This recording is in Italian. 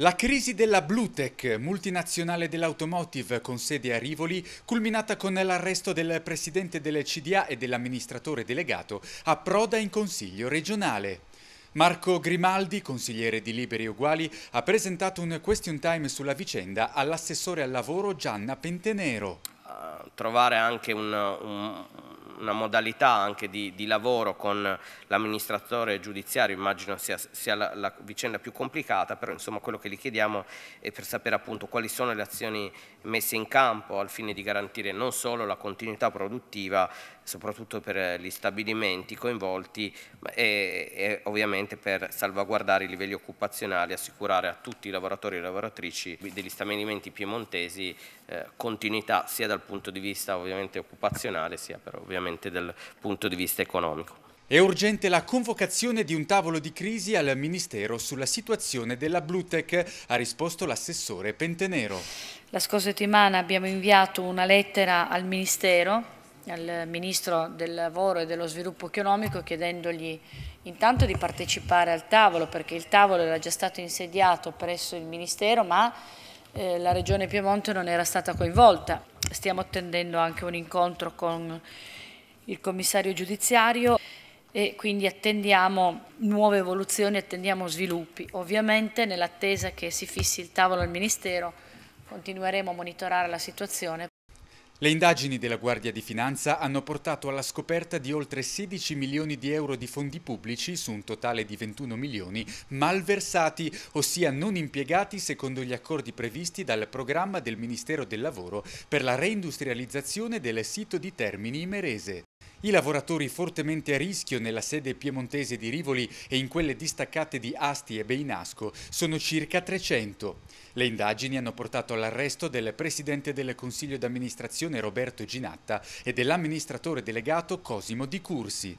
La crisi della Bluetech, multinazionale dell'automotive con sede a Rivoli, culminata con l'arresto del presidente del CDA e dell'amministratore delegato, approda in consiglio regionale. Marco Grimaldi, consigliere di Liberi Uguali, ha presentato un question time sulla vicenda all'assessore al lavoro Gianna Pentenero. Uh, trovare anche un, un una modalità anche di, di lavoro con l'amministratore giudiziario, immagino sia, sia la, la, vicenda più complicata, però insomma quello che gli chiediamo è per sapere appunto quali sono le azioni messe in campo al fine di garantire non solo la continuità produttiva, soprattutto per gli stabilimenti coinvolti e, e ovviamente per salvaguardare i livelli occupazionali, assicurare a tutti i lavoratori e lavoratrici degli stabilimenti piemontesi eh, continuità sia dal punto di vista ovviamente occupazionale sia però ovviamente dal punto di vista economico. È urgente la convocazione di un tavolo di crisi al Ministero sulla situazione della Blutec, ha risposto l'assessore Pentenero. La scorsa settimana abbiamo inviato una lettera al Ministero al Ministro del Lavoro e dello Sviluppo Economico chiedendogli intanto di partecipare al tavolo perché il tavolo era già stato insediato presso il Ministero ma eh, la Regione Piemonte non era stata coinvolta. Stiamo attendendo anche un incontro con il commissario giudiziario e quindi attendiamo nuove evoluzioni, attendiamo sviluppi. Ovviamente nell'attesa che si fissi il tavolo al Ministero continueremo a monitorare la situazione. Le indagini della Guardia di Finanza hanno portato alla scoperta di oltre 16 milioni di euro di fondi pubblici su un totale di 21 milioni malversati, ossia non impiegati secondo gli accordi previsti dal programma del Ministero del Lavoro per la reindustrializzazione del sito di Termini Imerese. I lavoratori fortemente a rischio nella sede piemontese di Rivoli e in quelle distaccate di Asti e Beinasco sono circa 300. Le indagini hanno portato all'arresto del presidente del Consiglio d'amministrazione Roberto Ginatta e dell'amministratore delegato Cosimo Di Cursi.